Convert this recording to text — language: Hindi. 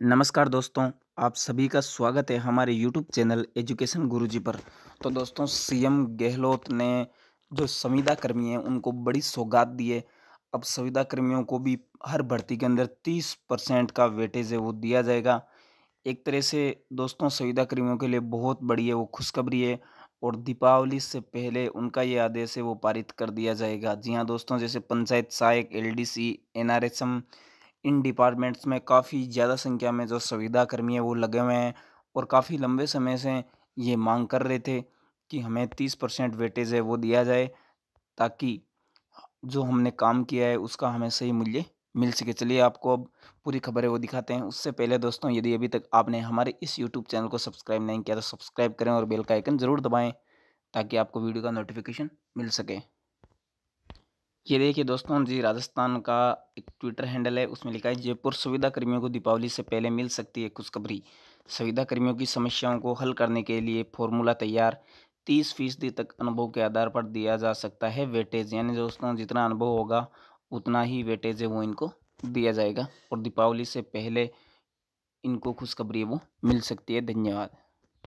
नमस्कार दोस्तों आप सभी का स्वागत है हमारे यूट्यूब चैनल एजुकेशन गुरुजी पर तो दोस्तों सीएम गहलोत ने जो संविदा कर्मी हैं उनको बड़ी सौगात दी है अब संविदा कर्मियों को भी हर भर्ती के अंदर तीस परसेंट का वेटेज है वो दिया जाएगा एक तरह से दोस्तों संविदा कर्मियों के लिए बहुत बड़ी है वो खुशखबरी है और दीपावली से पहले उनका ये आदेश है वो पारित कर दिया जाएगा जी हाँ दोस्तों जैसे पंचायत सहायक L D C N R S M इन डिपार्टमेंट्स में काफ़ी ज़्यादा संख्या में जो सुविधा कर्मी है वो लगे हुए हैं और काफ़ी लंबे समय से ये मांग कर रहे थे कि हमें तीस परसेंट वेटेज है वो दिया जाए ताकि जो हमने काम किया है उसका हमें सही मूल्य मिल सके चलिए आपको अब पूरी खबरें वो दिखाते हैं उससे पहले दोस्तों यदि अभी तक आपने हमारे इस यूट्यूब चैनल को सब्सक्राइब नहीं किया तो सब्सक्राइब करें और बेल का आइकन ज़रूर दबाएँ ताकि आपको वीडियो का नोटिफिकेशन मिल सके ये देखिए दोस्तों जी राजस्थान का एक ट्विटर हैंडल है उसमें लिखा है जयपुर सुविधा कर्मियों को दीपावली से पहले मिल सकती है खुशखबरी सुविधा कर्मियों की समस्याओं को हल करने के लिए फॉर्मूला तैयार तीस फीसदी तक अनुभव के आधार पर दिया जा सकता है वेटेज यानी दोस्तों जितना अनुभव होगा उतना ही वेटेज है वो इनको दिया जाएगा और दीपावली से पहले इनको खुशखबरी वो मिल सकती है धन्यवाद